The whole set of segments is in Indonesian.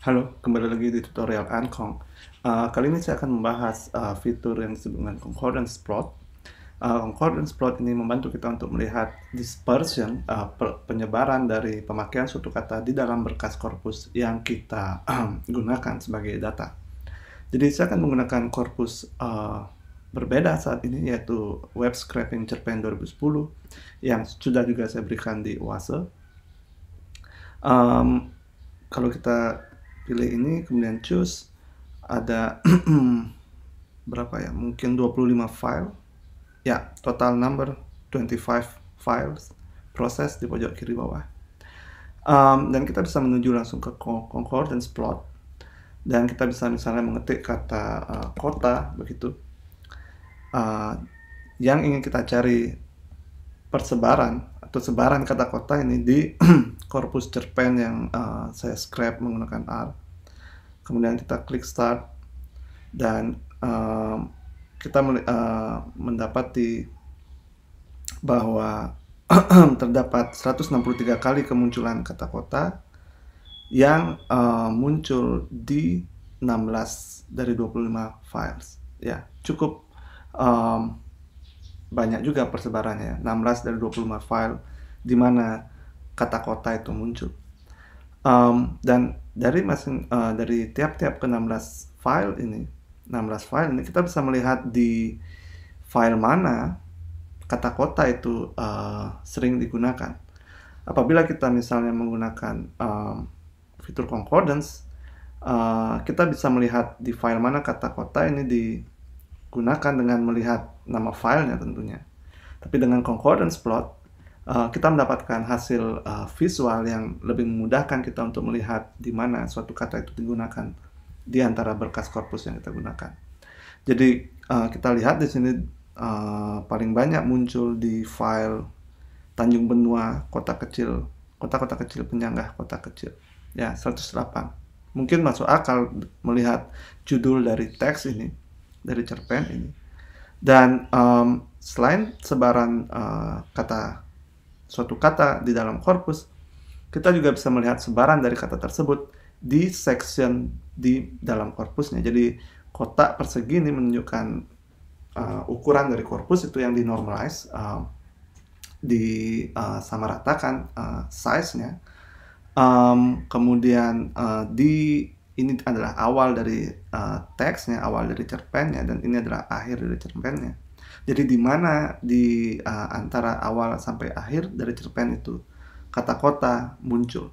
Halo, kembali lagi di tutorial Ancong. Uh, kali ini saya akan membahas uh, fitur yang disebut dengan concordance plot. Uh, concordance plot ini membantu kita untuk melihat dispersion, uh, penyebaran dari pemakaian suatu kata di dalam berkas korpus yang kita uh, gunakan sebagai data. Jadi saya akan menggunakan korpus uh, berbeda saat ini yaitu Web Scraping Cerpen 2010 yang sudah juga saya berikan di Oase. Um, kalau kita pilih ini kemudian choose ada berapa ya mungkin 25 file ya total number 25 files proses di pojok kiri bawah um, dan kita bisa menuju langsung ke concordance plot dan kita bisa misalnya mengetik kata uh, kota begitu uh, yang ingin kita cari persebaran atau sebaran kata kota ini di korpus cerpen yang uh, saya scrap menggunakan R kemudian kita klik start dan uh, kita uh, mendapati bahwa terdapat 163 kali kemunculan kata kota yang uh, muncul di 16 dari 25 files ya cukup um, banyak juga persebarannya 16 dari 25 file di mana kata kota itu muncul um, dan dari masing uh, dari tiap-tiap ke 16 file ini 16 file ini kita bisa melihat di file mana kata kota itu uh, sering digunakan apabila kita misalnya menggunakan um, fitur concordance uh, kita bisa melihat di file mana kata kota ini digunakan dengan melihat nama filenya tentunya. Tapi dengan concordance plot, Eh, kita mendapatkan hasil uh, visual yang lebih memudahkan kita untuk melihat di mana suatu kata itu digunakan di antara berkas korpus yang kita gunakan. Jadi uh, kita lihat di sini uh, paling banyak muncul di file Tanjung Benua, kota kecil, kota-kota kecil penyangga kota kecil. Ya, 108 mungkin masuk akal melihat judul dari teks ini dari cerpen ini dan um, selain sebaran uh, kata suatu kata di dalam korpus, kita juga bisa melihat sebaran dari kata tersebut di section di dalam korpusnya. Jadi kotak persegi ini menunjukkan uh, ukuran dari korpus itu yang dinormalize, uh, disamaratakan uh, uh, size-nya. Um, kemudian uh, di ini adalah awal dari uh, teksnya, awal dari cerpennya, dan ini adalah akhir dari cerpennya. Jadi di mana di uh, antara awal sampai akhir dari cerpen itu kata kota muncul.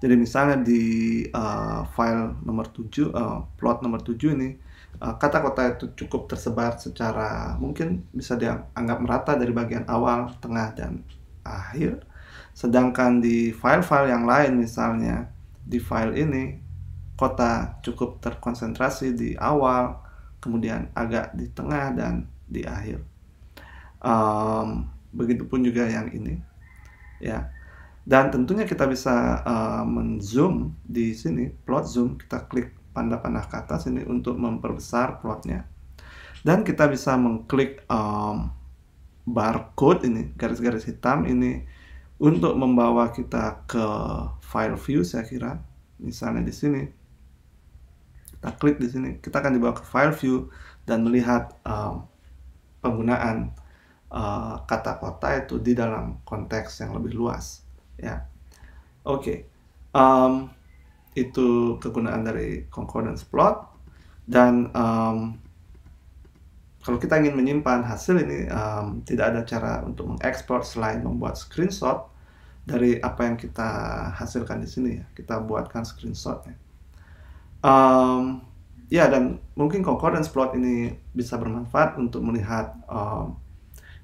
Jadi misalnya di uh, file nomor 7, uh, plot nomor 7 ini, uh, kata kota itu cukup tersebar secara mungkin bisa dianggap merata dari bagian awal, tengah, dan akhir. Sedangkan di file-file yang lain misalnya, di file ini, kota cukup terkonsentrasi di awal, kemudian agak di tengah, dan di akhir. Um, begitupun juga yang ini, ya. Dan tentunya kita bisa uh, menzoom di sini, plot zoom, kita klik panah-panah ke atas ini untuk memperbesar plotnya. Dan kita bisa mengklik um, barcode ini, garis-garis hitam ini untuk membawa kita ke file view saya kira. Misalnya di sini. Kita klik di sini, kita akan dibawa ke file view dan melihat um, penggunaan uh, kata kota itu di dalam konteks yang lebih luas ya oke okay. um, itu kegunaan dari concordance plot dan um, kalau kita ingin menyimpan hasil ini um, tidak ada cara untuk mengekspor selain membuat screenshot dari apa yang kita hasilkan di sini ya kita buatkan screenshotnya um, ya dan mungkin concordance plot ini bisa bermanfaat untuk melihat um,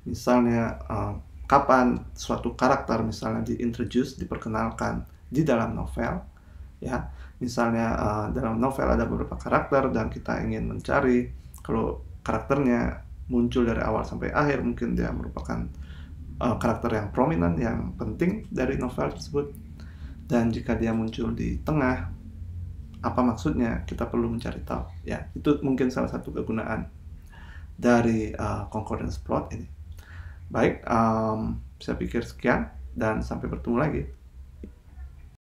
misalnya um, kapan suatu karakter misalnya diintroduce diperkenalkan di dalam novel ya misalnya uh, dalam novel ada beberapa karakter dan kita ingin mencari kalau karakternya muncul dari awal sampai akhir mungkin dia merupakan uh, karakter yang prominent yang penting dari novel tersebut dan jika dia muncul di tengah apa maksudnya kita perlu mencari tahu ya itu mungkin salah satu kegunaan dari uh, concordance plot ini baik um, saya pikir sekian dan sampai bertemu lagi